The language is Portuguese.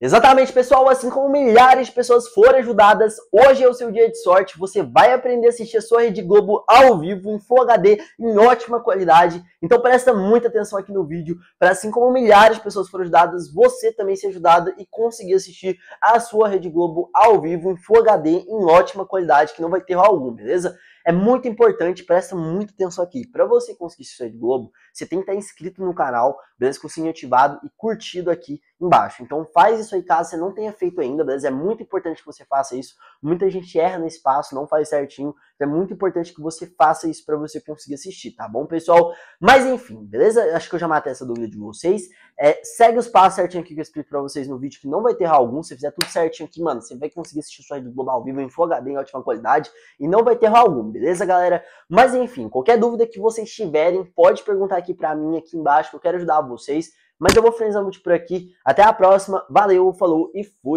Exatamente, pessoal. Assim como milhares de pessoas foram ajudadas, hoje é o seu dia de sorte. Você vai aprender a assistir a sua Rede Globo ao vivo, em Full HD, em ótima qualidade. Então presta muita atenção aqui no vídeo, para assim como milhares de pessoas foram ajudadas, você também ser ajudada e conseguir assistir a sua Rede Globo ao vivo, em Full HD, em ótima qualidade, que não vai ter algum, beleza? É muito importante, presta muita atenção aqui. Para você conseguir se sair do Globo, você tem que estar tá inscrito no canal, beleza? Com o sininho ativado e curtido aqui embaixo. Então faz isso aí caso você não tenha feito ainda, beleza? É muito importante que você faça isso. Muita gente erra nesse passo, não faz certinho. Então é muito importante que você faça isso para você conseguir assistir, tá bom, pessoal? Mas enfim, beleza? Acho que eu já matei essa dúvida de vocês. É, segue os passos certinho aqui que eu explico para vocês no vídeo, que não vai ter erro algum. Se fizer tudo certinho aqui, mano, você vai conseguir assistir o sonho do Globo ao Vivo em Full HD em ótima qualidade e não vai ter erro algum, beleza? beleza, galera? Mas enfim, qualquer dúvida que vocês tiverem, pode perguntar aqui para mim, aqui embaixo, que eu quero ajudar vocês. Mas eu vou finalizando por aqui. Até a próxima. Valeu, falou e fui!